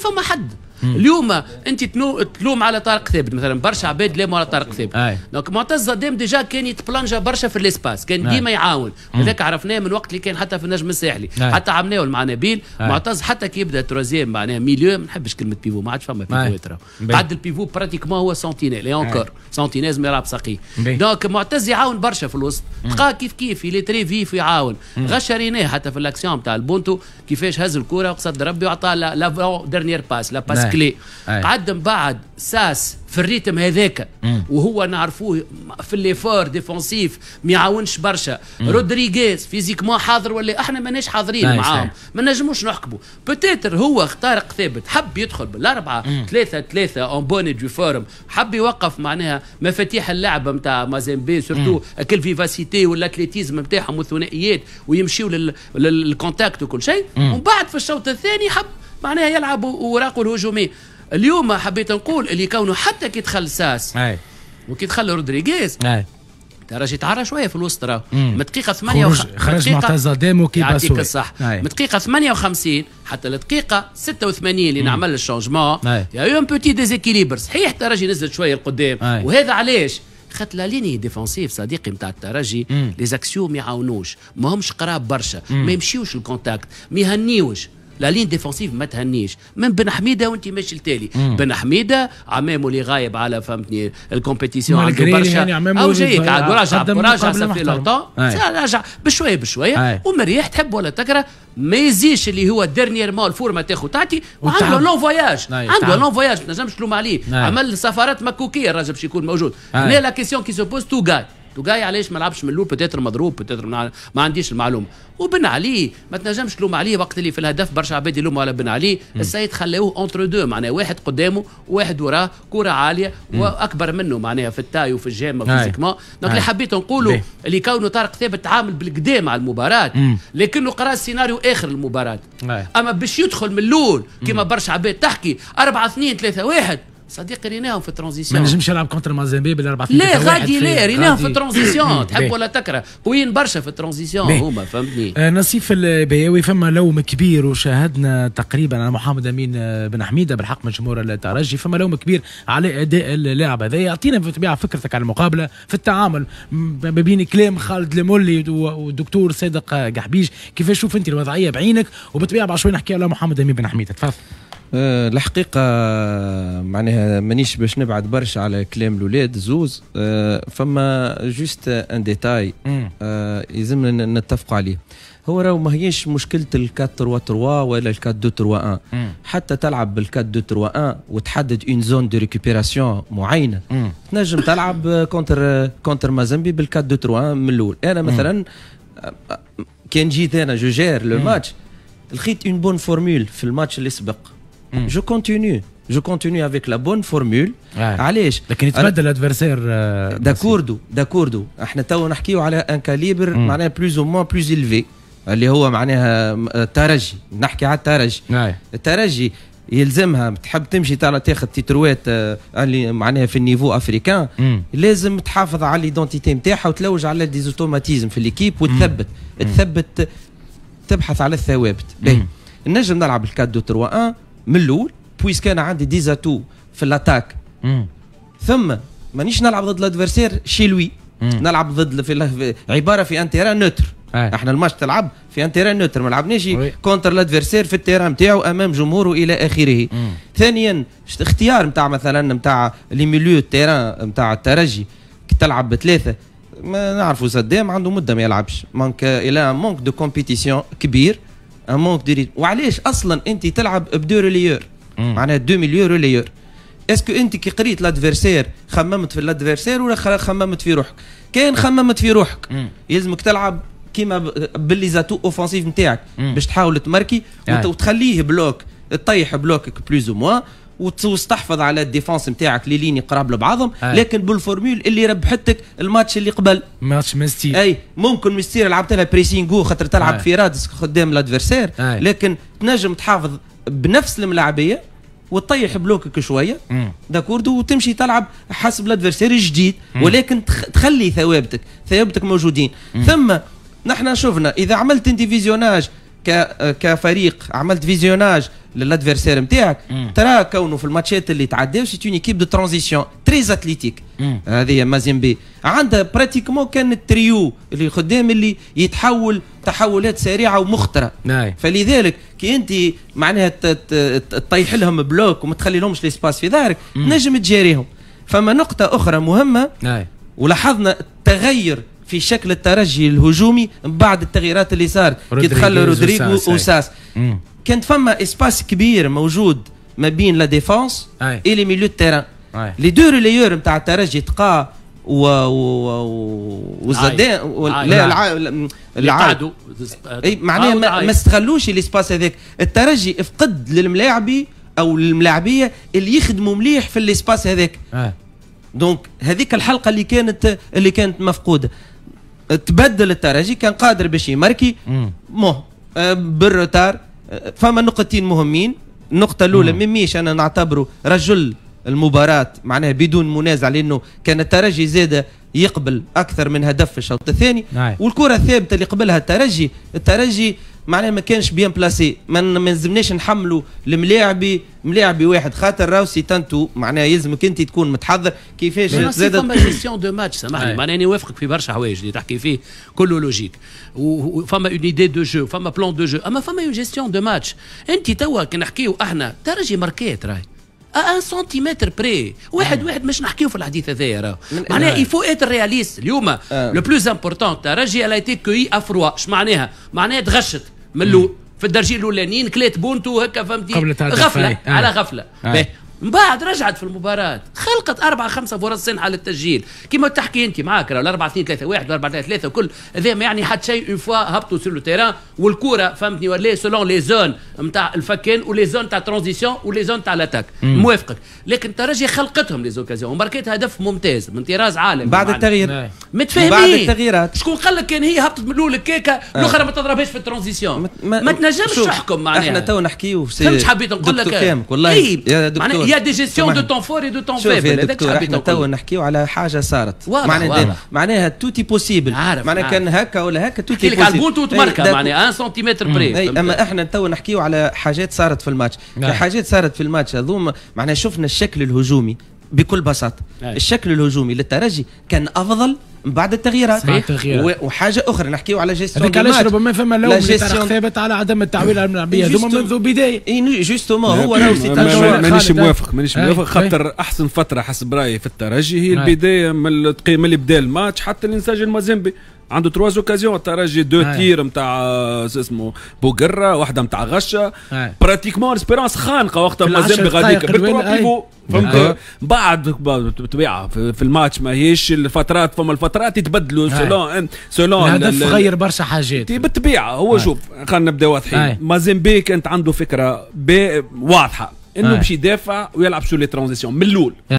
فما حد اليوم انت تلوم على طارق ثابت مثلا برشا عباد لاموا على طارق ثابت دونك معتز زادام ديجا كان يتبلانجا برشا في الاسباس كان ديما يعاون هذاك عرفناه من وقت اللي كان حتى في النجم الساحلي حتى عملناه مع نبيل معتز حتى كي يبدا تروزيام معناها ميليو ما نحبش كلمه بيفو ما عادش فما بيفوات بعد البيفو براتيكمون هو سنتينيل اي اونكور سنتينيز ما يلعب سقي دونك معتز يعاون برشا في الوسط تلقاه كيف كيف لي تري فيف يعاون غشريناه حتى في الاكسيون تاع البونتو كيفاش هز الكره وقصد ربي وعطاه لا ديرنيير باس لا باس كلي قعد من بعد ساس في الريتم هذاك وهو نعرفوه في الليفور ديفونسيف ما يعاونش برشا رودريغيز فيزيكمون حاضر ولا احنا ماناش حاضرين معاهم ما نجموش نحكموا بوتيتر هو اختار ثابت حب يدخل بالاربعه ثلاثه ثلاثه اون بوني دو فورم حب يوقف معناها مفاتيح اللعبه نتاع مازيمبي سورتو اكل فيفاسيتي والاتليتيزم نتاعهم والثنائيات ويمشيوا للكونتاكت وكل شيء ومن بعد في الشوط الثاني حب معناها يلعب اوراقه الهجوميه اليوم حبيت نقول اللي كونه حتى كي دخل ساس وكي دخل رودريغيز راجي تعرى شويه في الوسط راه من دقيقه 58 خرج معتز قدامه كي يعطيك الصح من دقيقه 58 حتى الدقيقه 86 اللي نعمل الشونجمون يا اون بوتي ديزيكيليبر صحيح الترجي نزل شويه لقدام وهذا علاش خاطر لا ليني ديفونسيف صديقي نتاع الترجي لي زاكسيو ما يعاونوش ما همش قراب برشا ما يمشيوش الكونتاكت ما يهنيوش لا لين ديفونسيف ما تهنيش من بن حميده وانت ماشي التالي بن حميده عمامه اللي غايب على فهمتني الكومبيتيسيون على برشا يعني او جايك عاد راجع راجع صافي راجع بشويه بشويه ومريح تحب ولا تكره ما يزيش اللي هو ديرنيير مون الفورمه تاخذ تعطي وعنده لون فواياج عنده لون فواياج ما تنجمش تلوم عليه عمل سفارات مكوكيه الراجل باش يكون موجود هنا لا كيسيون كي سو بوز تو جاي توجاي علاش ما لعبش من الاول بتاتر مضروب بتاتر ما عنديش المعلومه وبن علي ما تنجمش تلوم عليه وقت اللي في الهدف برشا عباد يلوموا على بن علي السيد خلاوه اونتر دو معناها واحد قدامه واحد وراه كره عاليه واكبر منه معناها في التاي وفي الجامه فيزيكمون دونك اللي حبيت نقوله اللي كونه طارق ثابت عامل بالقدا مع المباراه لكنه قرا سيناريو اخر المباراه اما باش يدخل من الاول كما برشا عباد تحكي 4 2 3 1 صديقي ريناهم في الترانزيسيون ما نجمش يلعب كونتر مازامبي بالاربع لا غادي لا ريناهم في الترانزيسيون تحب ولا تكره قويين برشا في الترانزيسيون هما فهمتني آه نصيف البياوي فما لوم كبير وشاهدنا تقريبا على محمد امين آه، بن حميده بالحق من جمهور الترجي فما لوم كبير على اداء اللاعب هذا يعطينا بالطبيعه فكرتك على المقابله في التعامل ما بين كلام خالد المولي والدكتور صادق قحبيج كيفاش شوف انت الوضعيه بعينك وبالطبيعه بعد شوي نحكي على محمد امين بن حميده تفضل أه، الحقيقة معناها مانيش باش نبعد برشا على كلام الولاد زوز أه، فما جوست ان ديتاي أه، يلزمنا نتفقوا عليه هو راهو ما هيش مشكلة ال 4 3 3 ولا ال 4 2 3 1 حتى تلعب بال 4 2 3 1 وتحدد اون زون دو ريكوبيراسيون معينة تنجم تلعب كونتر كونتر مازامبي بال 4 2 3 1 من الأول أنا مثلا كان جيت أنا جو جير لو ماتش لقيت اون بون فورمول في الماتش اللي سبق جو كونتينيو جو كونتينيو افيك لا بون فورمول علاش لكن يتبدل الادفيرسير داكوردو داكوردو احنا تو نحكيو على ان كاليبر mm. معناها بلوز او موان بلوز ايلفي اللي هو معناها آه، ترجي نحكي على الترجي الترجي يلزمها تحب تمشي تاخذ تيتروات آه، اللي معناها في النيفو افريكان mm. لازم تحافظ على ليدونتيتي نتاعها وتلوج على ديزوتوماتيزم في ليكيب وتثبت مم. Mm. تثبت تبحث على الثوابت نجم نلعب الكاد 2 3 1 من الاول بويسك انا عندي ديزاتو في الاتاك ثم مانيش نلعب ضد الادفيرسير شي لوي نلعب ضد في عباره في ان نوتر أي. احنا الماتش تلعب في ان تيران نوتر ما لعبناش كونتر لادفيرسير في التيران نتاعو امام جمهوره الى اخره مم. ثانيا اختيار نتاع مثلا نتاع لي ميليو التيران نتاع الترجي كي تلعب بثلاثه ما نعرفوا صدام عنده مده ما يلعبش مانك الى مونك دو كومبيتيسيون كبير ان مونك دو ريتم وعلاش اصلا انت تلعب بدو ريليور معناها دو ميليو ريليور اسكو انت كي قريت لادفيرسير خممت في لادفيرسير ولا خممت في روحك كان خممت في روحك يلزمك تلعب كيما باللي زاتو اوفنسيف نتاعك باش تحاول تمركي يعني. وتخليه بلوك تطيح بلوكك بلوز او موان وتستحفظ على الديفونس نتاعك لي ليني قراب لبعضهم أي. لكن بالفورمول اللي ربحتك الماتش اللي قبل ماتش مستير اي ممكن مستير لعبت لها بريسينغو خاطر تلعب أي. في رادس قدام الادفيرسير لكن تنجم تحافظ بنفس الملاعبيه وتطيح بلوكك شويه داكوردو وتمشي تلعب حسب الادفيرسير الجديد ولكن تخلي ثوابتك ثوابتك موجودين مم. ثم نحن شفنا اذا عملت انديفيزيوناج كفريق عملت فيزيوناج للادفيرسير نتاعك ترى كونه في الماتشات اللي تعداو سي اون ايكيب دو ترانزيسيون تري اتليتيك هذه مازيمبي عندها براتيكمون كان التريو اللي قدام اللي يتحول تحولات سريعه ومخطره فلذلك كي انت معناها تطيح لهم بلوك وما تخلي لهمش ليسباس في ظهرك نجم تجاريهم فما نقطه اخرى مهمه ولاحظنا التغير في شكل الترجي الهجومي بعد التغييرات اللي صار كي دخل رودريغو وساس كانت فما اسباس كبير موجود ما بين لا ديفونس اي لي ميليو تيران لي دو ريليور نتاع الترجي تقا و وزادان و... لا نعم. الع... العادو اي معناها ما, ما استغلوش الاسباس هذاك الترجي فقد للملاعبي او للملاعبيه اللي يخدموا مليح في الاسباس هذاك دونك هذيك الحلقه اللي كانت اللي كانت مفقوده تبدل الترجي كان قادر باش يماركي مه آه، بالروتار آه، فما نقطتين مهمين النقطه الاولى ميميش انا نعتبره رجل المباراه معناها بدون منازع لانه كان الترجي زاد يقبل اكثر من هدف في الشوط الثاني نعم. والكره الثابته اللي قبلها الترجي الترجي معناها ما كانش بيان بلاسي ما لزمناش نحملوا الملاعبي ملاعبي واحد خاطر راهو سي تانتو معناها يلزمك انت تكون متحضر كيفاش زاد فما جيستيون دو ماتش سامحني معناها اني نوافقك في برشا حوايج اللي تحكي فيه كله لوجيك وفما اون ايدي دو جو فما بلان دو جو اما فما اون جيستيون دو ماتش انت توا كي نحكيو احنا ترجي ماركات راهي ا سنتيمتر بري واحد واحد مش نحكيو في الحديث هذايا راهو معناها يفو ات رياليست اليوم لو بلوز امبورتون ترجي على تي كوي افروا اش معناها معناها تغشت من في الدرجين الاولانيين كلات بونتو هكا فهمتي غفله آه. على غفله آه. من بعد رجعت في المباراة خلقت أربعة خمسة فرص صنعة للتسجيل كما تحكي أنت معاك راه الأربعة اثنين ثلاثة واحد والأربعة ثلاثة ثلاثة وكل هذا ما يعني حتى شيء اون فوا هبطوا سير لو تيران والكورة فهمتني ولا سولون لي زون نتاع الفكان ولي زون نتاع ترانزيسيون ولي زون نتاع الأتاك موافقك لكن ترجي خلقتهم لي زوكازيون وماركيت هدف ممتاز من طراز عالمي بعد التغيير نعم. متفاهمين بعد التغييرات شكون قال لك كان هي هبطت من الأول الكيكة آه. الأخرى ما تضربهاش في الترانزيسيون ما, تنجمش تحكم معناها احنا تو نحكيو فهمت حبيت نقول لك والله طيب. يا دي جيستيون دو تون فور دو تون فيبل دكتور احنا توا نحكيو على حاجه صارت معناها معناها توتي بوسيبل معناها كان هكا ولا هكا توتي بوسيبل على البونتو تمركا إيه، معناها 1 سنتيمتر بري اما احنا توا نحكيو على حاجات صارت في الماتش نعم. حاجات صارت في الماتش هذوما معناها شفنا الشكل الهجومي بكل بساطه نعم. الشكل الهجومي للترجي كان افضل من بعد التغييرات وحاجه اخرى نحكيو على جيستيون هذاك علاش ربما فما لوم ثابت على عدم التعويل على الملعبيه هذوما منذ بدايه اي جوستومون هو راهو سي مانيش موافق مانيش موافق خاطر احسن فتره حسب رايي في الترجي هي البدايه من اللي بدا الماتش حتى اللي نسجل مازيمبي عنده تروا زوكازيون ترجي دو تير نتاع آه، اسمه بوغرا واحده نتاع غشه براتيكمون اسبيرانس خانقه وقتها مازال بغاديك بالتروا بيفو فهمت أه. بعد بالطبيعه في الماتش ماهيش الفترات فما الفترات يتبدلوا سولون سولون الهدف غير برشا حاجات بالطبيعه هو شوف خلينا نبدا واضحين مازيمبيك انت عنده فكره واضحه انه باش يدافع ويلعب شو لي ترانزيسيون من الاول